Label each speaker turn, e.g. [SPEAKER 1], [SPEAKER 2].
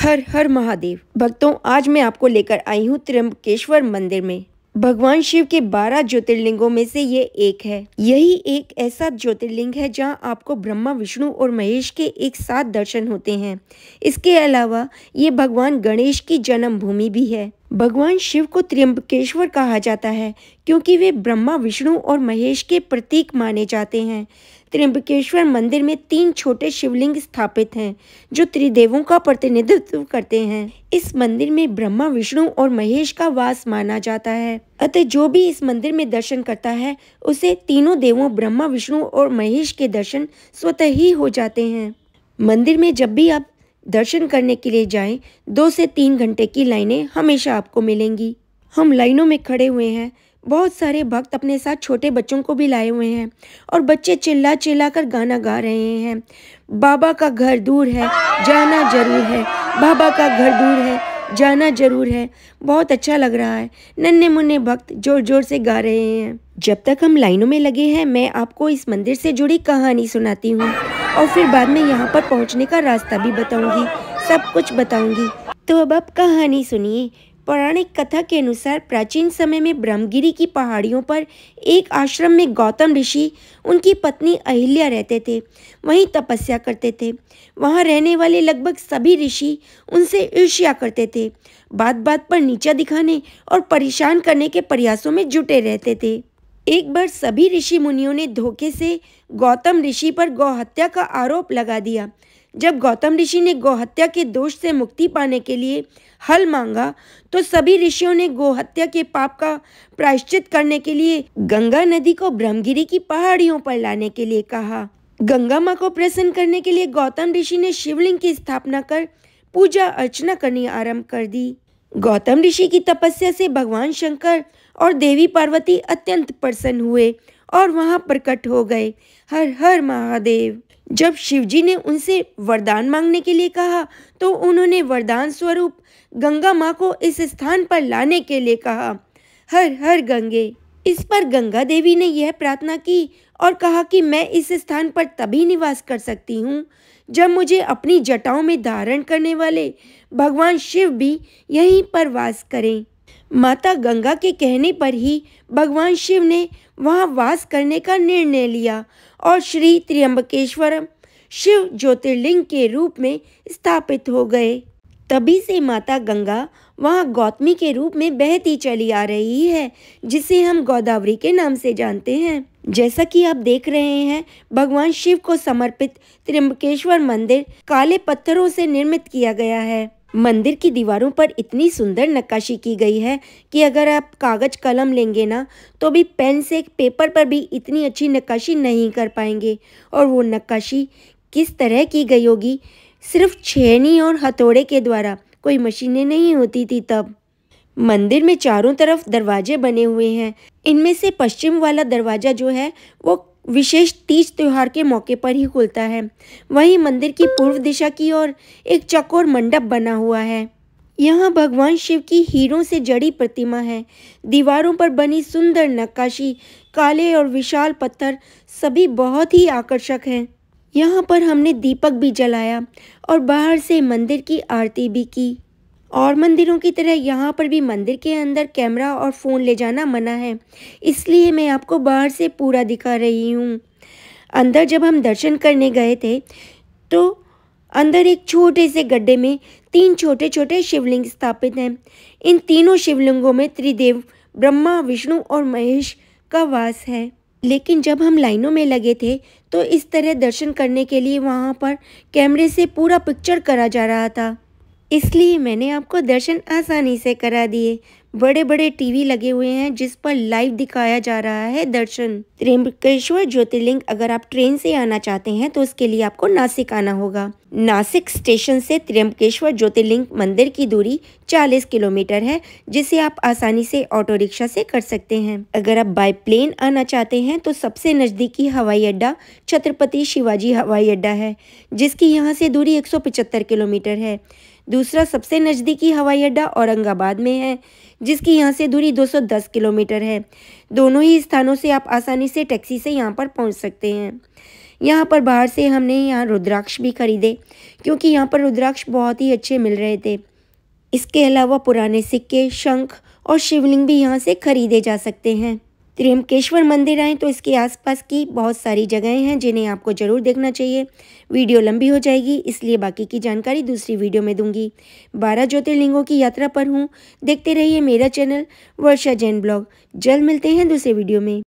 [SPEAKER 1] हर हर महादेव भक्तों आज मैं आपको लेकर आई हूँ त्रम्बकेश्वर मंदिर में भगवान शिव के बारह ज्योतिर्लिंगों में से ये एक है यही एक ऐसा ज्योतिर्लिंग है जहाँ आपको ब्रह्मा विष्णु और महेश के एक साथ दर्शन होते हैं इसके अलावा ये भगवान गणेश की जन्मभूमि भी है भगवान शिव को त्र्यंबकेश्वर कहा जाता है क्योंकि वे ब्रह्मा विष्णु और महेश के प्रतीक माने जाते हैं त्रिंबकेश्वर मंदिर में तीन छोटे शिवलिंग स्थापित हैं जो त्रिदेवों का प्रतिनिधित्व करते हैं इस मंदिर में ब्रह्मा विष्णु और महेश का वास माना जाता है अतः जो भी इस मंदिर में दर्शन करता है उसे तीनों देवों ब्रह्मा विष्णु और महेश के दर्शन स्वतः ही हो जाते हैं मंदिर में जब भी आप दर्शन करने के लिए जाएं, दो से तीन घंटे की लाइनें हमेशा आपको मिलेंगी हम लाइनों में खड़े हुए हैं बहुत सारे भक्त अपने साथ छोटे बच्चों को भी लाए हुए हैं और बच्चे चिल्ला चिल्ला कर गाना गा रहे हैं बाबा का घर दूर है जाना जरूर है बाबा का घर दूर है जाना जरूर है बहुत अच्छा लग रहा है नन्हे मुन्ने भक्त जोर जोर से गा रहे हैं जब तक हम लाइनों में लगे हैं मैं आपको इस मंदिर से जुड़ी कहानी सुनाती हूँ और फिर बाद में यहाँ पर पहुँचने का रास्ता भी बताऊँगी सब कुछ बताऊँगी तो अब आप कहानी सुनिए पौराणिक कथा के अनुसार प्राचीन समय में ब्रह्मगिरी की पहाड़ियों पर एक आश्रम में गौतम ऋषि उनकी पत्नी अहिल्या रहते थे वहीं तपस्या करते थे वहां रहने वाले लगभग सभी ऋषि उनसे ईर्ष्या करते थे बात बात पर नीचा दिखाने और परेशान करने के प्रयासों में जुटे रहते थे एक बार सभी ऋषि मुनियों ने धोखे से गौतम ऋषि पर गौहत्या का आरोप लगा दिया जब गौतम ऋषि ने गौहत्या के दोष से मुक्ति पाने के लिए हल मांगा तो सभी ऋषियों ने गोहत्या के पाप का प्रायश्चित करने के लिए गंगा नदी को ब्रह्मगिरी की पहाड़ियों पर लाने के लिए कहा गंगा माँ को प्रसन्न करने के लिए गौतम ऋषि ने शिवलिंग की स्थापना कर पूजा अर्चना करनी आरंभ कर दी गौतम ऋषि की तपस्या से भगवान शंकर और देवी पार्वती अत्यंत प्रसन्न हुए और वहाँ प्रकट हो गए हर हर महादेव जब शिवजी ने उनसे वरदान मांगने के लिए कहा तो उन्होंने वरदान स्वरूप गंगा माँ को इस स्थान पर लाने के लिए कहा हर हर गंगे इस पर गंगा देवी ने यह प्रार्थना की और कहा कि मैं इस स्थान पर तभी निवास कर सकती हूँ जब मुझे अपनी जटाओं में धारण करने वाले भगवान शिव भी यहीं पर वास करें माता गंगा के कहने पर ही भगवान शिव ने वहां वास करने का निर्णय लिया और श्री त्र्यंबकेश्वरम शिव ज्योतिर्लिंग के रूप में स्थापित हो गए तभी से माता गंगा वहाँ गौतमी के रूप में बहती चली आ रही है जिसे हम गोदावरी के नाम से जानते हैं जैसा कि आप देख रहे हैं भगवान शिव को समर्पित त्र्यंबकेश्वर मंदिर काले पत्थरों से निर्मित किया गया है मंदिर की दीवारों पर इतनी सुंदर नक्काशी की गई है कि अगर आप कागज कलम लेंगे ना तो भी पेन से पेपर पर भी इतनी अच्छी नक्काशी नहीं कर पाएंगे और वो नक्काशी किस तरह की गई होगी सिर्फ छेनी और हथौड़े के द्वारा कोई मशीनें नहीं होती थी तब मंदिर में चारों तरफ दरवाजे बने हुए हैं इनमें से पश्चिम वाला दरवाज़ा जो है वो विशेष तीज त्यौहार के मौके पर ही खुलता है वहीं मंदिर की पूर्व दिशा की ओर एक चकोर मंडप बना हुआ है यहाँ भगवान शिव की हीरों से जड़ी प्रतिमा है दीवारों पर बनी सुंदर नक्काशी काले और विशाल पत्थर सभी बहुत ही आकर्षक हैं यहाँ पर हमने दीपक भी जलाया और बाहर से मंदिर की आरती भी की और मंदिरों की तरह यहाँ पर भी मंदिर के अंदर कैमरा और फ़ोन ले जाना मना है इसलिए मैं आपको बाहर से पूरा दिखा रही हूँ अंदर जब हम दर्शन करने गए थे तो अंदर एक छोटे से गड्ढे में तीन छोटे छोटे शिवलिंग स्थापित हैं इन तीनों शिवलिंगों में त्रिदेव ब्रह्मा विष्णु और महेश का वास है लेकिन जब हम लाइनों में लगे थे तो इस तरह दर्शन करने के लिए वहाँ पर कैमरे से पूरा पिक्चर करा जा रहा था इसलिए मैंने आपको दर्शन आसानी से करा दिए बड़े बड़े टीवी लगे हुए हैं जिस पर लाइव दिखाया जा रहा है दर्शन त्रिम्बकेश्वर ज्योतिर्लिंग अगर आप ट्रेन से आना चाहते हैं तो उसके लिए आपको नासिक आना होगा नासिक स्टेशन से त्रिम्बकेश्वर ज्योतिर्लिंग मंदिर की दूरी 40 किलोमीटर है जिसे आप आसानी से ऑटो रिक्शा से कर सकते हैं अगर आप बाय प्लेन आना चाहते हैं तो सबसे नज़दीकी हवाई अड्डा छत्रपति शिवाजी हवाई अड्डा है जिसकी यहाँ से दूरी एक किलोमीटर है दूसरा सबसे नज़दीकी हवाई अड्डा औरंगाबाद में है जिसकी यहाँ से दूरी 210 किलोमीटर है दोनों ही स्थानों से आप आसानी से टैक्सी से यहाँ पर पहुँच सकते हैं यहाँ पर बाहर से हमने यहाँ रुद्राक्ष भी खरीदे क्योंकि यहाँ पर रुद्राक्ष बहुत ही अच्छे मिल रहे थे इसके अलावा पुराने सिक्के शंख और शिवलिंग भी यहाँ से खरीदे जा सकते हैं त्रियम्बकेश्वर मंदिर आएँ तो इसके आसपास की बहुत सारी जगहें हैं जिन्हें आपको ज़रूर देखना चाहिए वीडियो लंबी हो जाएगी इसलिए बाकी की जानकारी दूसरी वीडियो में दूंगी बारह ज्योतिर्लिंगों की यात्रा पर हूँ देखते रहिए मेरा चैनल वर्षा जैन ब्लॉग जल्द मिलते हैं दूसरे वीडियो में